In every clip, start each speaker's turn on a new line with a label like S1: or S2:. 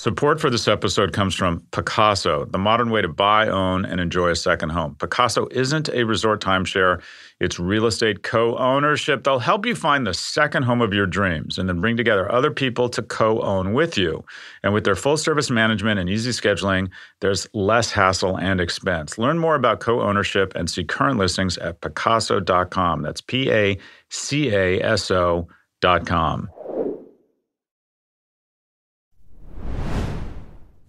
S1: Support for this episode comes from Picasso, the modern way to buy, own, and enjoy a second home. Picasso isn't a resort timeshare, it's real estate co ownership. They'll help you find the second home of your dreams and then bring together other people to co own with you. And with their full service management and easy scheduling, there's less hassle and expense. Learn more about co ownership and see current listings at Picasso.com. That's P A C A S O.com.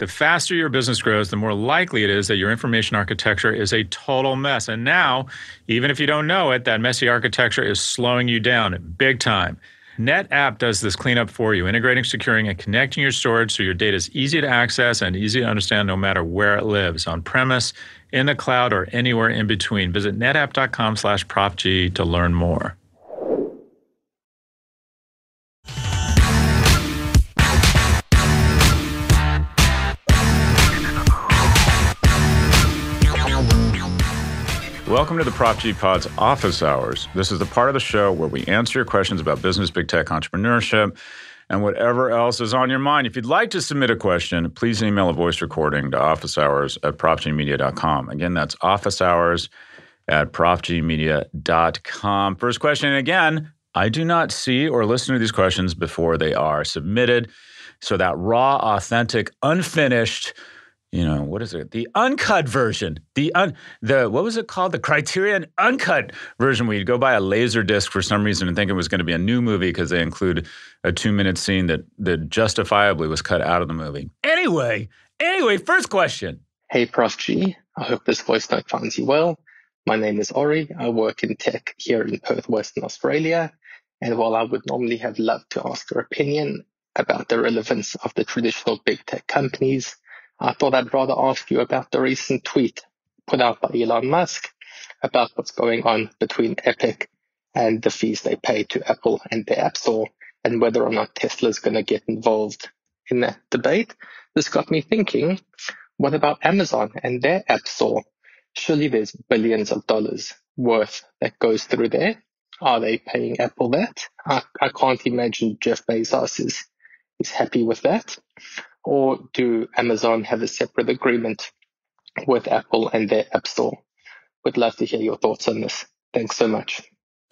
S1: the faster your business grows, the more likely it is that your information architecture is a total mess. And now, even if you don't know it, that messy architecture is slowing you down big time. NetApp does this cleanup for you, integrating, securing, and connecting your storage so your data is easy to access and easy to understand no matter where it lives, on premise, in the cloud, or anywhere in between. Visit netapp.com slash propg to learn more. Welcome to the Prop G Pod's office hours. This is the part of the show where we answer your questions about business, big tech, entrepreneurship, and whatever else is on your mind. If you'd like to submit a question, please email a voice recording to officehours at propgmedia.com. Again, that's officehours at propgmedia.com. First question, and again, I do not see or listen to these questions before they are submitted. So that raw, authentic, unfinished, you know what is it the uncut version the un the what was it called the criterion uncut version where you'd go buy a laser disc for some reason and think it was going to be a new movie because they include a two minute scene that that justifiably was cut out of the movie anyway anyway first question hey prof
S2: g i hope this
S1: voice note finds you well my name is ori i work in tech here in
S2: perth western australia and while i would normally have loved to ask your opinion about the relevance of the traditional big tech companies I thought I'd rather ask you about the recent tweet put out by Elon Musk about what's going on between Epic and the fees they pay to Apple and the App Store and whether or not Tesla's going to get involved in that debate. This got me thinking, what about Amazon and their App Store? Surely there's billions of dollars worth that goes through there. Are they paying Apple that? I, I can't imagine Jeff Bezos is, is happy with that or do Amazon have a separate agreement with Apple and their App Store? Would love to hear your thoughts on this. Thanks so much.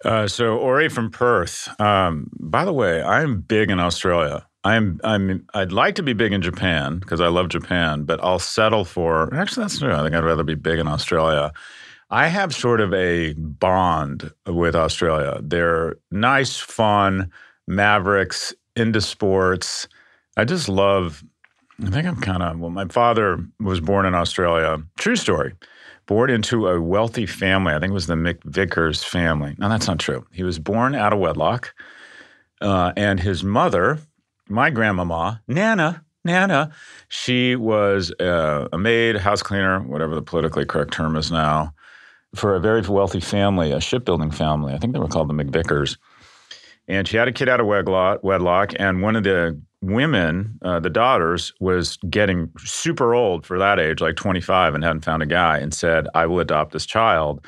S1: Uh, so Ori from Perth. Um, by the way, I'm big in Australia. I'm I'm I'd like to be big in Japan because I love Japan, but I'll settle for actually that's true. I think I'd rather be big in Australia. I have sort of a bond with Australia. They're nice, fun, mavericks into sports. I just love I think I'm kind of, well, my father was born in Australia. True story. Born into a wealthy family. I think it was the McVickers family. No, that's not true. He was born out of wedlock. Uh, and his mother, my grandmama, Nana, Nana, she was uh, a maid, house cleaner, whatever the politically correct term is now, for a very wealthy family, a shipbuilding family. I think they were called the McVickers. And she had a kid out of wedlock, wedlock and one of the women, uh, the daughters, was getting super old for that age, like 25, and hadn't found a guy, and said, I will adopt this child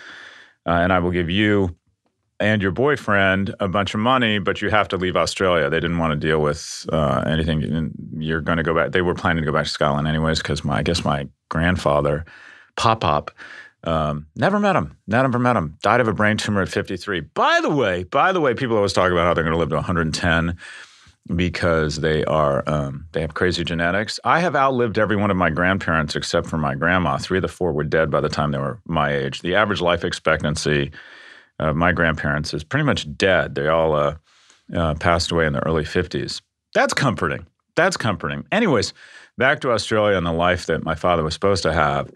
S1: uh, and I will give you and your boyfriend a bunch of money, but you have to leave Australia. They didn't want to deal with uh, anything. You're going to go back. They were planning to go back to Scotland anyways, because my, I guess my grandfather, Pop Pop, um, never met him. Never met him. Died of a brain tumor at 53. By the way, by the way, people always talk about how they're going to live to 110 because they are um, they have crazy genetics. I have outlived every one of my grandparents except for my grandma. Three of the four were dead by the time they were my age. The average life expectancy of my grandparents is pretty much dead. They all uh, uh, passed away in the early fifties. That's comforting. That's comforting. Anyways, back to Australia and the life that my father was supposed to have,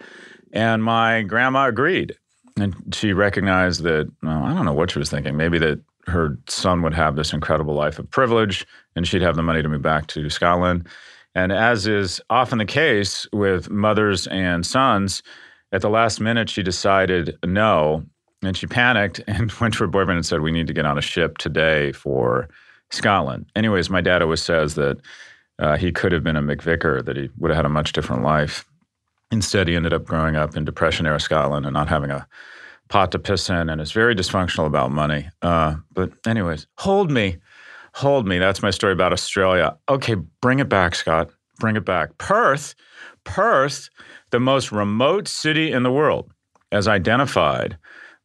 S1: and my grandma agreed, and she recognized that well, I don't know what she was thinking. Maybe that her son would have this incredible life of privilege and she'd have the money to move back to Scotland. And as is often the case with mothers and sons, at the last minute she decided no and she panicked and went to her boyfriend and said, We need to get on a ship today for Scotland. Anyways, my dad always says that uh, he could have been a McVicker, that he would have had a much different life. Instead, he ended up growing up in Depression era Scotland and not having a pot to piss in and is very dysfunctional about money. Uh, but, anyways, hold me. Hold me. That's my story about Australia. Okay, bring it back, Scott. Bring it back. Perth, Perth, the most remote city in the world, as identified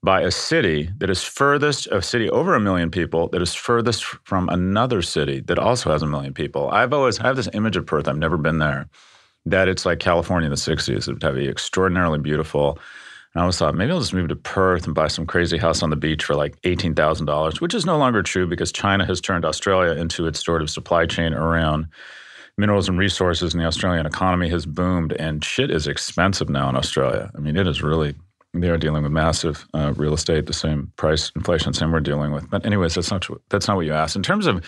S1: by a city that is furthest, a city over a million people, that is furthest from another city that also has a million people. I've always I have this image of Perth. I've never been there. That it's like California in the '60s. It would be extraordinarily beautiful and I always thought maybe I'll just move to Perth and buy some crazy house on the beach for like $18,000, which is no longer true because China has turned Australia into its sort of supply chain around minerals and resources, and the Australian economy has boomed, and shit is expensive now in Australia. I mean, it is really, they are dealing with massive uh, real estate, the same price inflation, same we're dealing with. But, anyways, that's not, that's not what you asked. In terms of,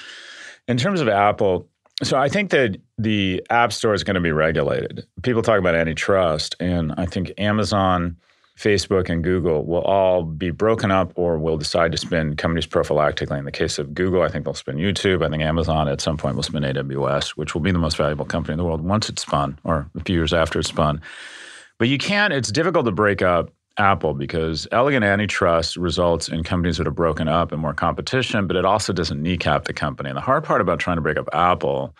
S1: in terms of Apple, so I think that the App Store is going to be regulated. People talk about antitrust, and I think Amazon Facebook and Google will all be broken up or will decide to spin companies prophylactically. In the case of Google, I think they'll spin YouTube. I think Amazon at some point will spin AWS, which will be the most valuable company in the world once it's spun or a few years after it's spun. But you can't, it's difficult to break up Apple because elegant antitrust results in companies that are broken up and more competition, but it also doesn't kneecap the company. And the hard part about trying to break up Apple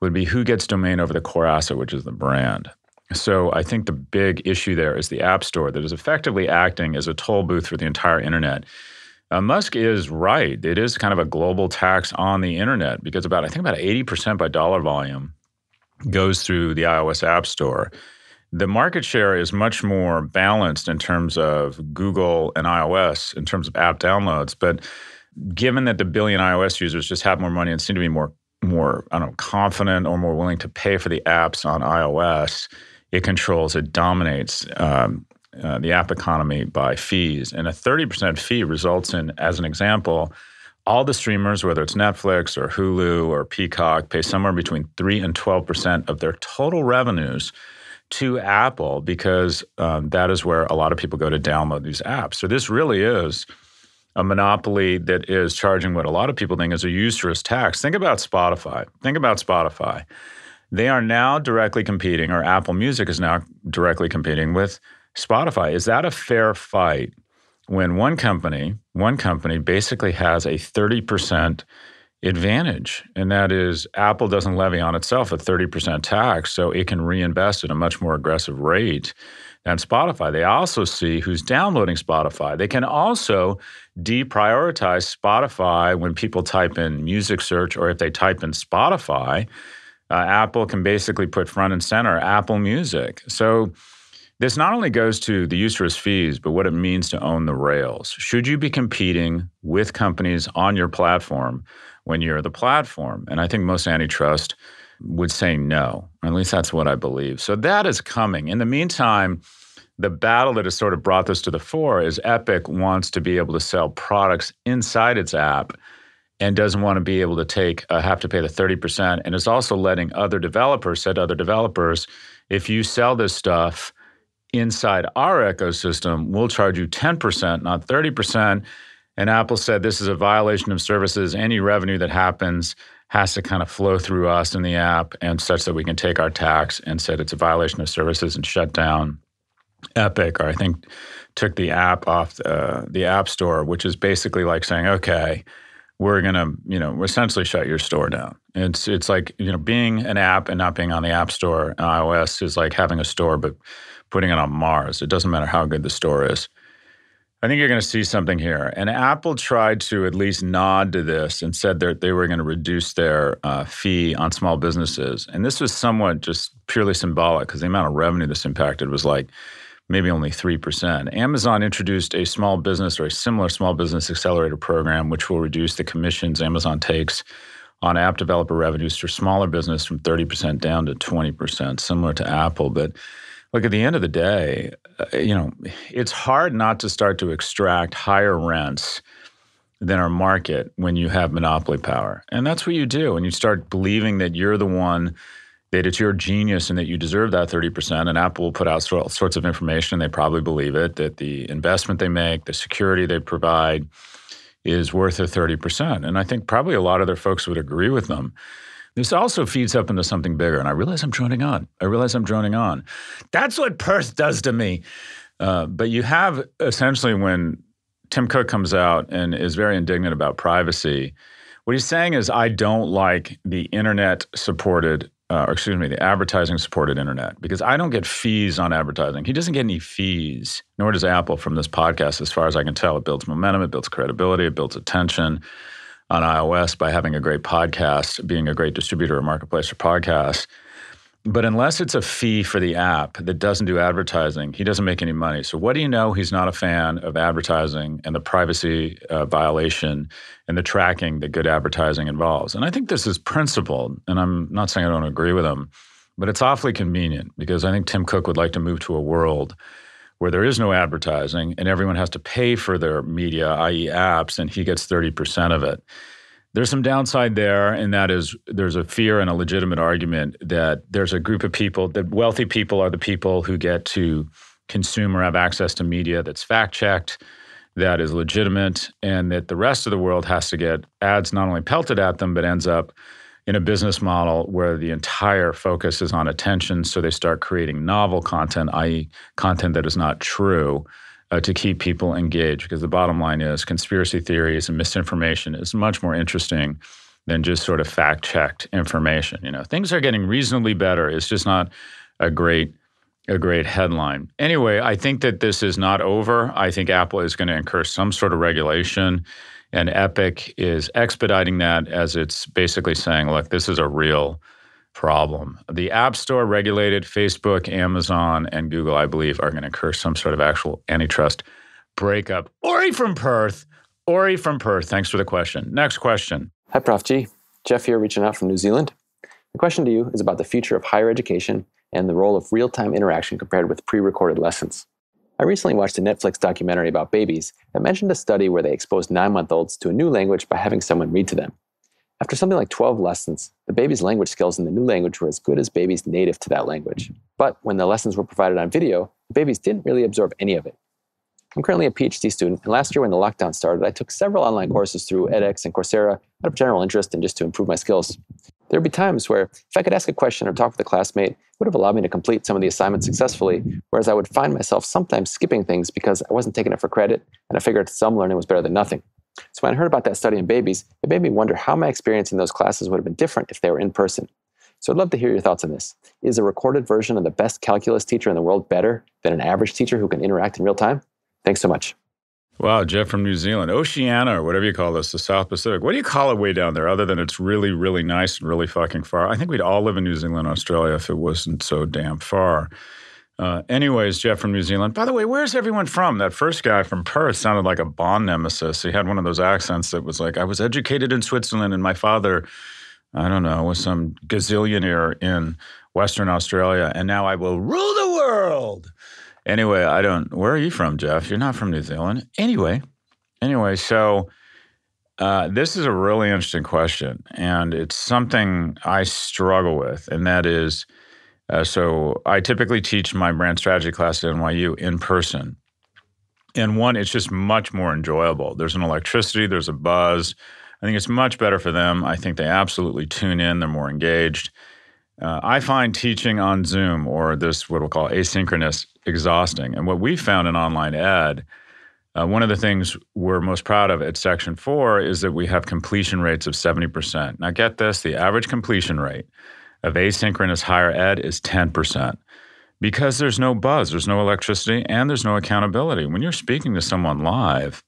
S1: would be who gets domain over the core asset, which is the brand. So I think the big issue there is the App Store that is effectively acting as a toll booth for the entire internet. Uh, Musk is right. It is kind of a global tax on the internet because about I think about 80% by dollar volume goes through the iOS App Store. The market share is much more balanced in terms of Google and iOS in terms of app downloads, but given that the billion iOS users just have more money and seem to be more more I don't know confident or more willing to pay for the apps on iOS, it controls, it dominates um, uh, the app economy by fees. And a 30% fee results in, as an example, all the streamers, whether it's Netflix or Hulu or Peacock, pay somewhere between 3 and 12% of their total revenues to Apple because um, that is where a lot of people go to download these apps. So this really is a monopoly that is charging what a lot of people think is a usurious tax. Think about Spotify. Think about Spotify. They are now directly competing, or Apple Music is now directly competing with Spotify. Is that a fair fight when one company, one company basically has a 30% advantage? And that is Apple doesn't levy on itself a 30% tax, so it can reinvest at a much more aggressive rate than Spotify. They also see who's downloading Spotify. They can also deprioritize Spotify when people type in music search or if they type in Spotify uh, Apple can basically put front and center Apple Music. So this not only goes to the user's fees, but what it means to own the rails. Should you be competing with companies on your platform when you're the platform? And I think most antitrust would say no. At least that's what I believe. So that is coming. In the meantime, the battle that has sort of brought this to the fore is Epic wants to be able to sell products inside its app and doesn't want to be able to take uh, have to pay the 30% and is also letting other developers said other developers if you sell this stuff inside our ecosystem we'll charge you 10% not 30% and apple said this is a violation of services any revenue that happens has to kind of flow through us in the app and such that we can take our tax and said it's a violation of services and shut down epic or i think took the app off uh, the app store which is basically like saying okay we're going to, you know, essentially shut your store down. It's it's like, you know, being an app and not being on the App Store iOS is like having a store but putting it on Mars. It doesn't matter how good the store is. I think you're going to see something here. And Apple tried to at least nod to this and said that they were going to reduce their uh, fee on small businesses. And this was somewhat just purely symbolic because the amount of revenue this impacted was like maybe only 3%. Amazon introduced a small business or a similar small business accelerator program, which will reduce the commissions Amazon takes on app developer revenues for smaller business from 30% down to 20%, similar to Apple. But look, at the end of the day, uh, you know, it's hard not to start to extract higher rents than our market when you have monopoly power. And that's what you do. when you start believing that you're the one that it's your genius and that you deserve that 30%. And Apple will put out all sorts of information, and they probably believe it, that the investment they make, the security they provide is worth a 30%. And I think probably a lot of their folks would agree with them. This also feeds up into something bigger. And I realize I'm droning on. I realize I'm droning on. That's what Perth does to me. Uh, but you have essentially when Tim Cook comes out and is very indignant about privacy, what he's saying is, I don't like the internet supported uh, or excuse me, the advertising supported internet because I don't get fees on advertising. He doesn't get any fees, nor does Apple from this podcast. As far as I can tell, it builds momentum, it builds credibility, it builds attention on iOS by having a great podcast, being a great distributor or marketplace for podcasts. But unless it's a fee for the app that doesn't do advertising, he doesn't make any money. So, what do you know? He's not a fan of advertising and the privacy uh, violation and the tracking that good advertising involves. And I think this is principled, and I'm not saying I don't agree with him, but it's awfully convenient because I think Tim Cook would like to move to a world where there is no advertising and everyone has to pay for their media, i.e., apps, and he gets 30% of it. There's some downside there, and that is there's a fear and a legitimate argument that there's a group of people, that wealthy people are the people who get to consume or have access to media that's fact checked, that is legitimate, and that the rest of the world has to get ads not only pelted at them, but ends up in a business model where the entire focus is on attention. So they start creating novel content, i.e., content that is not true uh, to keep people engaged. Because the bottom line is conspiracy theories and misinformation is much more interesting than just sort of fact checked information. You know, things are getting reasonably better. It's just not a great a great headline. Anyway, I think that this is not over. I think Apple is going to incur some sort of regulation, and Epic is expediting that as it's basically saying, look, this is a real problem. The App Store regulated Facebook, Amazon, and Google, I believe, are going to incur some sort of actual antitrust breakup. Ori from Perth. Ori from Perth, thanks for the question. Next question. Hi, Prof. G. Jeff here, reaching out from New Zealand. The
S2: question to you is about the future of higher education and the role of real time interaction compared with pre recorded lessons. I recently watched a Netflix documentary about babies that mentioned a study where they exposed nine month olds to a new language by having someone read to them. After something like 12 lessons, the baby's language skills in the new language were as good as babies native to that language. But when the lessons were provided on video, the babies didn't really absorb any of it. I'm currently a PhD student, and last year when the lockdown started, I took several online courses through edX and Coursera out of general interest and just to improve my skills. There would be times where, if I could ask a question or talk with a classmate, it would have allowed me to complete some of the assignments successfully, whereas I would find myself sometimes skipping things because I wasn't taking it for credit, and I figured some learning was better than nothing. So when I heard about that study in babies, it made me wonder how my experience in those classes would have been different if they were in person. So I'd love to hear your thoughts on this. Is a recorded version of the best calculus teacher in the world better than an average teacher who can interact in real time? Thanks so much.
S1: Wow, Jeff from New Zealand, Oceania, or whatever you call this, the South Pacific. What do you call it way down there other than it's really, really nice and really fucking far? I think we'd all live in New Zealand, Australia if it wasn't so damn far. Uh, anyways, Jeff from New Zealand. By the way, where's everyone from? That first guy from Perth sounded like a Bond nemesis. He had one of those accents that was like, I was educated in Switzerland, and my father, I don't know, was some gazillionaire in Western Australia, and now I will rule the world. Anyway, I don't, where are you from, Jeff? You're not from New Zealand. Anyway, anyway, so. Uh, this is a really interesting question, and it's something I struggle with, and that is uh, so I typically teach my brand strategy class at NYU in person. And one, it's just much more enjoyable. There's an electricity, there's a buzz. I think it's much better for them. I think they absolutely tune in, they're more engaged. Uh, I find teaching on Zoom or this, what we'll call asynchronous, exhausting. And what we found in online ed, uh, one of the things we're most proud of at Section 4 is that we have completion rates of 70%. Now, get this the average completion rate of asynchronous higher ed is 10% because there's no buzz, there's no electricity, and there's no accountability. When you're speaking to someone live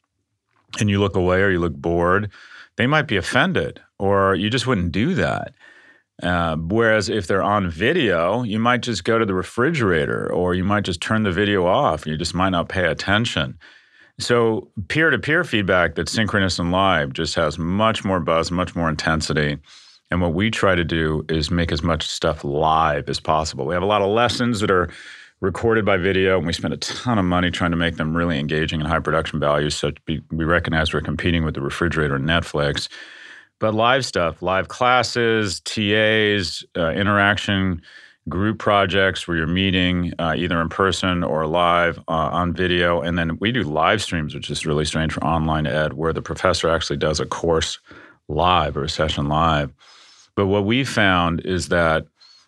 S1: and you look away or you look bored, they might be offended or you just wouldn't do that. Uh, whereas if they're on video, you might just go to the refrigerator or you might just turn the video off. You just might not pay attention. So, peer to peer feedback that's synchronous and live just has much more buzz, much more intensity. And what we try to do is make as much stuff live as possible. We have a lot of lessons that are recorded by video, and we spend a ton of money trying to make them really engaging and high production value. So we recognize we're competing with the refrigerator and Netflix. But live stuff, live classes, TAs, uh, interaction, group projects where you're meeting uh, either in person or live uh, on video. And then we do live streams, which is really strange for online ed, where the professor actually does a course live or a session live. But what we found is that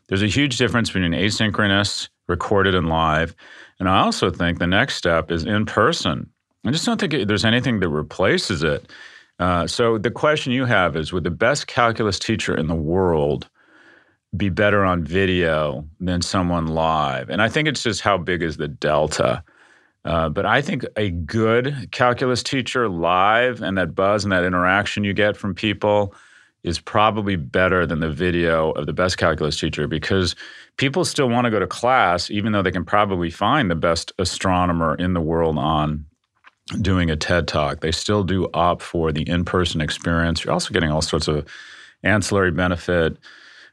S1: there's a huge difference between asynchronous, recorded, and live. And I also think the next step is in person. I just don't think there's anything that replaces it. Uh, so the question you have is would the best calculus teacher in the world be better on video than someone live? And I think it's just how big is the delta. Uh, but I think a good calculus teacher live and that buzz and that interaction you get from people is probably better than the video of the best calculus teacher because people still want to go to class, even though they can probably find the best astronomer in the world on doing a TED talk. They still do opt for the in person experience. You're also getting all sorts of ancillary benefit,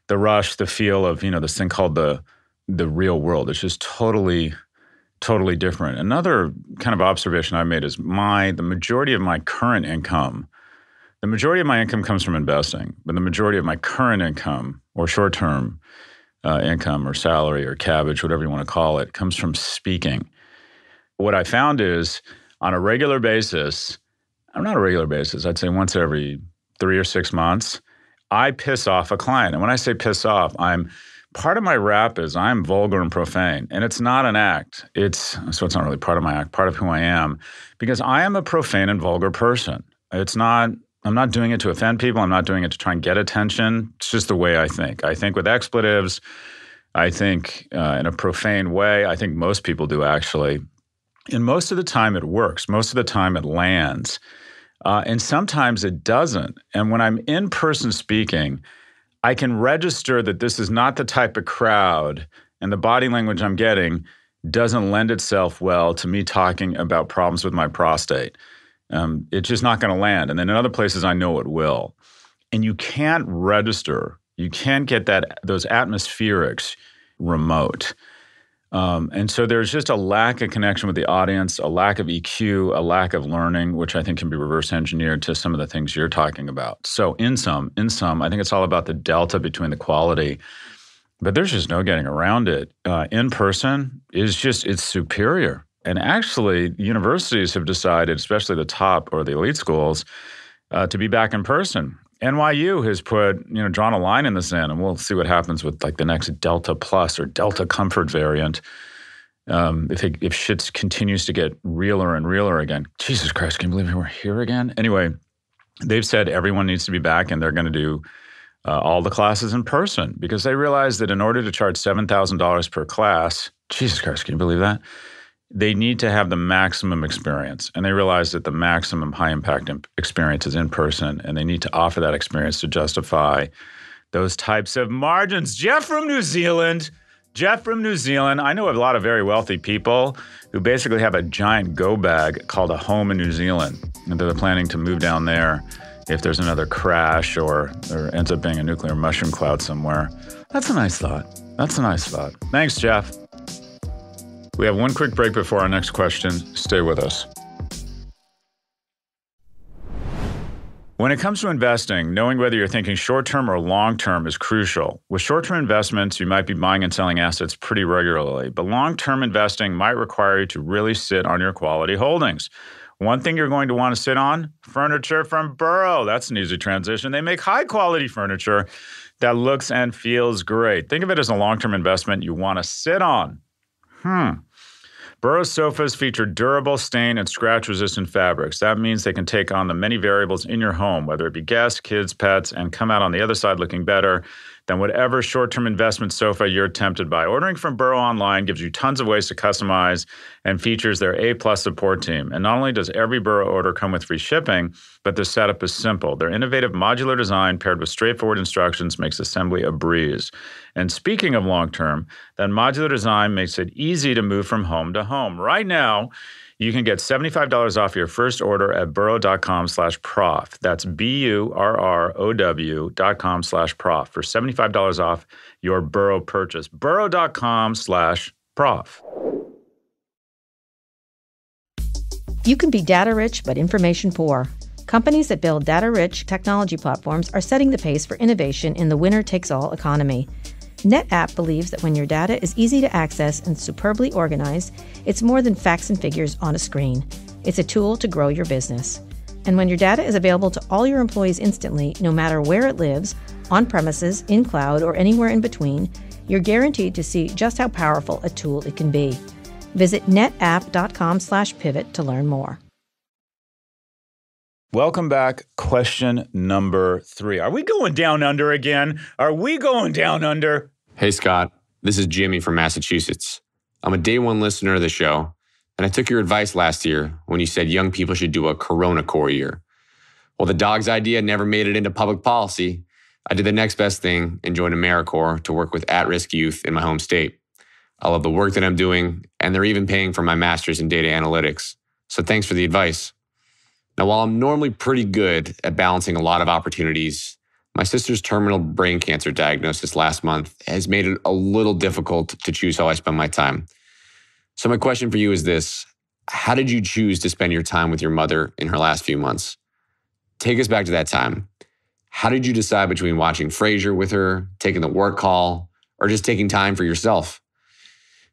S1: the rush, the feel of, you know, this thing called the the real world. It's just totally totally different. Another kind of observation I made is my the majority of my current income the majority of my income comes from investing, but the majority of my current income or short term uh, income or salary or cabbage, whatever you want to call it, comes from speaking. What I found is on a regular basis, I'm not a regular basis, I'd say once every three or six months, I piss off a client. And when I say piss off, I'm part of my rap is I'm vulgar and profane, and it's not an act. It's so it's not really part of my act, part of who I am, because I am a profane and vulgar person. It's not I'm not doing it to offend people. I'm not doing it to try and get attention. It's just the way I think. I think with expletives, I think uh, in a profane way. I think most people do actually. And most of the time it works, most of the time it lands. Uh, and sometimes it doesn't. And when I'm in person speaking, I can register that this is not the type of crowd and the body language I'm getting doesn't lend itself well to me talking about problems with my prostate. Um, it's just not going to land. And then in other places, I know it will. And you can't register. You can't get that those atmospherics remote. Um, and so there's just a lack of connection with the audience, a lack of EQ, a lack of learning, which I think can be reverse engineered to some of the things you're talking about. So in some, in some, I think it's all about the delta between the quality, but there's just no getting around it. Uh, in person is just it's superior. And actually, universities have decided, especially the top or the elite schools, uh, to be back in person. NYU has put, you know, drawn a line in the sand, and we'll see what happens with like the next Delta Plus or Delta Comfort variant. Um, if it, if shit continues to get realer and realer again, Jesus Christ, can you believe we're here again? Anyway, they've said everyone needs to be back, and they're going to do uh, all the classes in person because they realize that in order to charge seven thousand dollars per class, Jesus Christ, can you believe that? they need to have the maximum experience. And they realize that the maximum high impact experience is in person, and they need to offer that experience to justify those types of margins. Jeff from New Zealand. Jeff from New Zealand. I know a lot of very wealthy people who basically have a giant go bag called a home in New Zealand. And they're planning to move down there if there's another crash or there ends up being a nuclear mushroom cloud somewhere. That's a nice thought. That's a nice thought. Thanks, Jeff. We have one quick break before our next question. Stay with us. When it comes to investing, knowing whether you're thinking short term or long term is crucial. With short term investments, you might be buying and selling assets pretty regularly, but long term investing might require you to really sit on your quality holdings. One thing you're going to want to sit on furniture from Burrow. That's an easy transition. They make high quality furniture that looks and feels great. Think of it as a long term investment you want to sit on. Hmm. Burroughs sofas feature durable, stain, and scratch resistant fabrics. That means they can take on the many variables in your home, whether it be guests, kids, pets, and come out on the other side looking better than whatever short term investment sofa you're tempted by. Ordering from Burrow Online gives you tons of ways to customize and features their A plus support team. And not only does every Burrow order come with free shipping, but the setup is simple. Their innovative modular design paired with straightforward instructions makes assembly a breeze. And speaking of long term, that modular design makes it easy to move from home to home. Right now, you can get $75 off your first order at burrow.com slash prof. That's B-U-R-R-O-W dot com slash prof for $75 off your Burrow purchase. burrow.com slash prof.
S2: You can be data rich but information poor. Companies that build data rich technology platforms are setting the pace for innovation in the winner takes all economy. NetApp believes that when your data is easy to access and superbly organized, it's more than facts and figures on a screen. It's a tool to grow your business. And when your data is available to all your employees instantly, no matter where it lives, on premises, in cloud, or anywhere in between, you're guaranteed to see just how powerful a tool it can be. Visit netapp.com/pivot to learn more.
S1: Welcome back. Question number three. Are we going down under again? Are we going down under?
S2: Hey, Scott. This is Jimmy from Massachusetts. I'm a day one listener of the show, and I took your advice last year when you said young people should do a Corona core year. Well, the dog's idea never made it into public policy. I did the next best thing and joined AmeriCorps to work with at risk youth in my home state. I love the work that I'm doing, and they're even paying for my master's in data analytics. So thanks for the advice. Now, while I'm normally pretty good at balancing a lot of opportunities, my sister's terminal brain cancer diagnosis last month has made it a little difficult to choose how I spend my time. So, my question for you is this How did you choose to spend your time with your mother in her last few months? Take us back to that time. How did you decide between watching Frasier with her, taking the work call, or just taking time for yourself?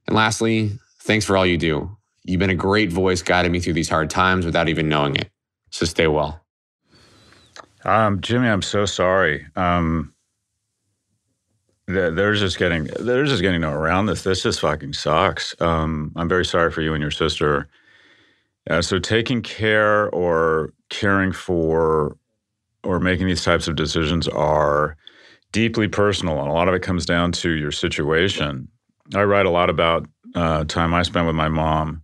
S2: And lastly, thanks for all you do. You've
S1: been a great voice guiding me through these hard times without even knowing it. So stay well. Um, Jimmy, I'm so sorry. Um, they're just getting they're just getting around this. This just fucking sucks. Um, I'm very sorry for you and your sister. Uh, so taking care or caring for or making these types of decisions are deeply personal, and a lot of it comes down to your situation. I write a lot about uh, time I spent with my mom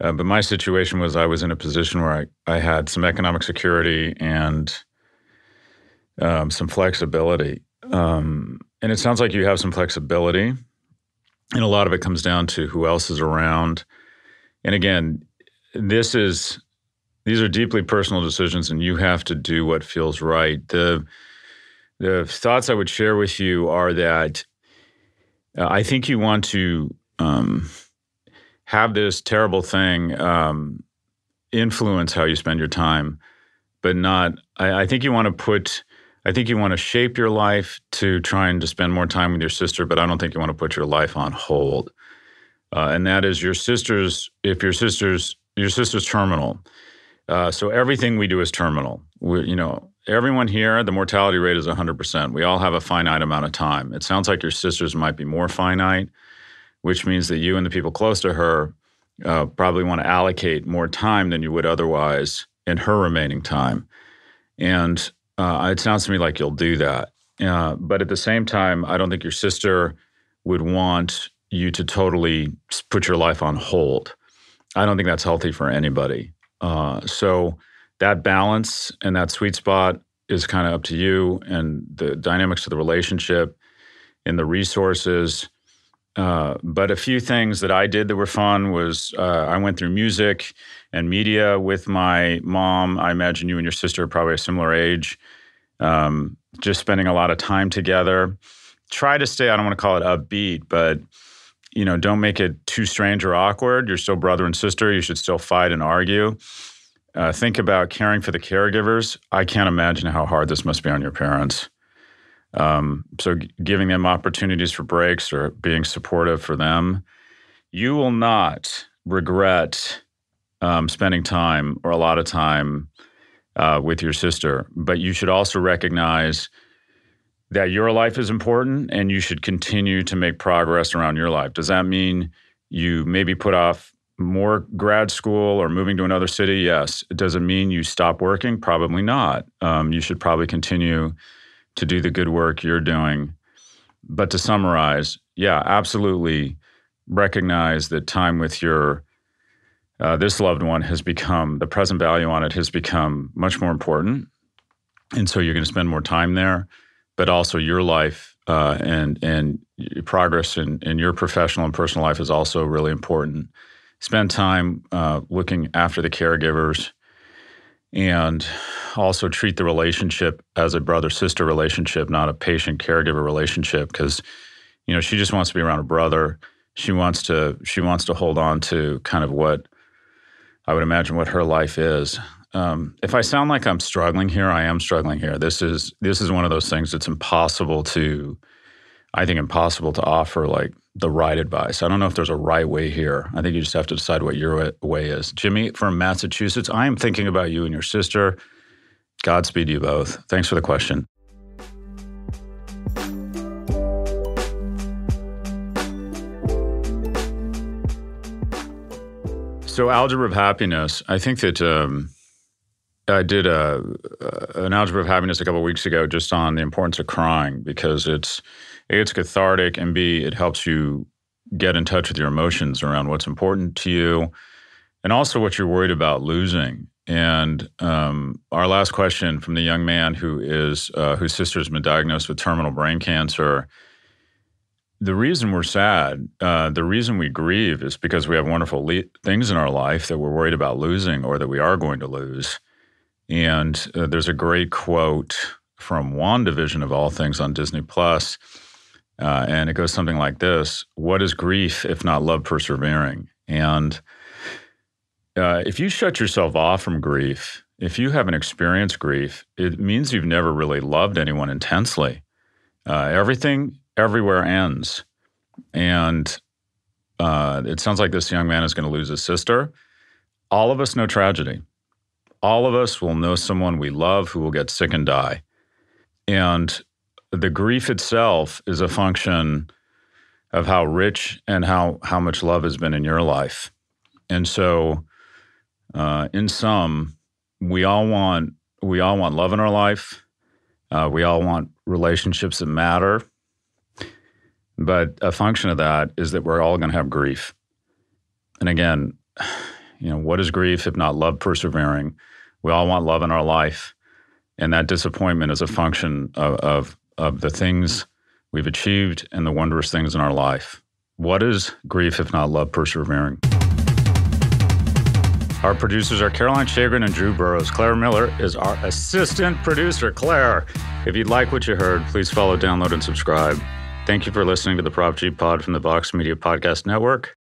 S1: uh, but my situation was I was in a position where I, I had some economic security and um, some flexibility. Mm-hmm. Um, and it sounds like you have some flexibility. And a lot of it comes down to who else is around. And again, this is these are deeply personal decisions and you have to do what feels right. The the thoughts I would share with you are that uh, I think you want to um, have this terrible thing um, influence how you spend your time, but not. I, I think you want to put. I think you want to shape your life to trying to spend more time with your sister, but I don't think you want to put your life on hold. Uh, and that is your sister's. If your sister's your sister's terminal, uh, so everything we do is terminal. We, you know, everyone here, the mortality rate is 100%. We all have a finite amount of time. It sounds like your sister's might be more finite which means that you and the people close to her uh, probably want to allocate more time than you would otherwise in her remaining time. And uh, it sounds to me like you'll do that. Uh, but at the same time, I don't think your sister would want you to totally put your life on hold. I don't think that's healthy for anybody. Uh, so that balance and that sweet spot is kind of up to you and the dynamics of the relationship and the resources uh, but a few things that I did that were fun was uh, I went through music and media with my mom. I imagine you and your sister are probably a similar age. Um, just spending a lot of time together. Try to stay, I don't want to call it upbeat, but you know, don't make it too strange or awkward. You're still brother and sister. You should still fight and argue. Uh, think about caring for the caregivers. I can't imagine how hard this must be on your parents. Um, so g- giving them opportunities for breaks or being supportive for them, you will not regret um, spending time or a lot of time uh, with your sister. But you should also recognize that your life is important and you should continue to make progress around your life. Does that mean you maybe put off more grad school or moving to another city? Yes. Does it mean you stop working? Probably not. Um, you should probably continue to do the good work you're doing. But to summarize, yeah, absolutely recognize that time with your uh, this loved one has become the present value on it has become much more important, and so you're going to spend more time there. But also, your life uh, and and progress in, in your professional and personal life is also really important. Spend time uh, looking after the caregivers and also treat the relationship as a brother sister relationship, not a patient caregiver relationship. Because you know she just wants to be around her brother. She wants to she wants to hold on to kind of what I would imagine what her life is. Um, if I sound like I'm struggling here, I am struggling here. This is this is one of those things that's impossible to I think, impossible to offer like the right advice. I don't know if there's a right way here. I think you just have to decide what your way is. Jimmy from Massachusetts, I am thinking about you and your sister. Godspeed you both. Thanks for the question. So, algebra of happiness. I think that um, I did a, an algebra of happiness a couple weeks ago, just on the importance of crying because it's a, it's cathartic, and B, it helps you get in touch with your emotions around what's important to you and also what you're worried about losing. And um, our last question from the young man who is uh, whose sister's been diagnosed with terminal brain cancer. The reason we're sad, uh, the reason we grieve, is because we have wonderful le- things in our life that we're worried about losing or that we are going to lose. And uh, there's a great quote from WandaVision of all things on Disney Plus uh, and it goes something like this What is grief if not love persevering? And uh, if you shut yourself off from grief, if you haven't experienced grief, it means you've never really loved anyone intensely. Uh, everything, everywhere ends. And uh, it sounds like this young man is going to lose his sister. All of us know tragedy. All of us will know someone we love who will get sick and die. And the grief itself is a function of how rich and how how much love has been in your life. And so, uh, in sum, we all want we all want love in our life. Uh, we all want relationships that matter. But a function of that is that we're all going to have grief. And again, you know, what is grief if not love persevering? We all want love in our life. And that disappointment is a function of, of of the things we've achieved and the wondrous things in our life. What is grief if not love persevering? Our producers are Caroline Chagrin and Drew Burrows. Claire Miller is our assistant producer. Claire, if you'd like what you heard, please follow, download, and subscribe. Thank you for listening to the Prop G Pod from the Vox Media Podcast Network.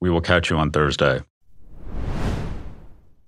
S1: We will catch you on Thursday.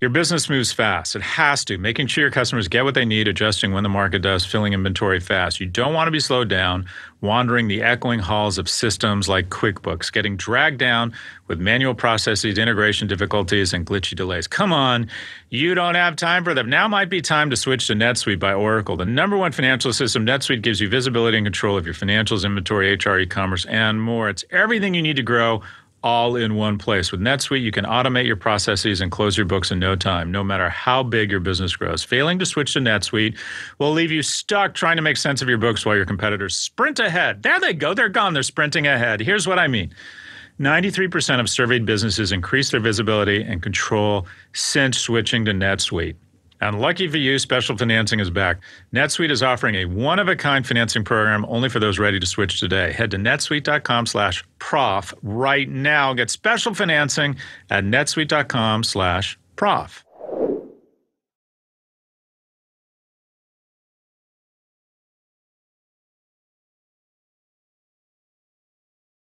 S1: Your business moves fast. It has to. Making sure your customers get what they need, adjusting when the market does, filling inventory fast. You don't want to be slowed down, wandering the echoing halls of systems like QuickBooks, getting dragged down with manual processes, integration difficulties, and glitchy delays. Come on, you don't have time for them. Now might be time to switch to NetSuite by Oracle. The number one financial system, NetSuite gives you visibility and control of your financials, inventory, HR, e commerce, and more. It's everything you need to grow all in one place. With NetSuite, you can automate your processes and close your books in no time, no matter how big your business grows. Failing to switch to NetSuite will leave you stuck trying to make sense of your books while your competitors sprint ahead. There they go, they're gone, they're sprinting ahead. Here's what I mean. 93% of surveyed businesses increase their visibility and control since switching to NetSuite. And lucky for you, special financing is back. NetSuite is offering a one-of-a-kind financing program only for those ready to switch today. Head to netsuite.com slash prof right now. Get special financing at netsuite.com slash prof.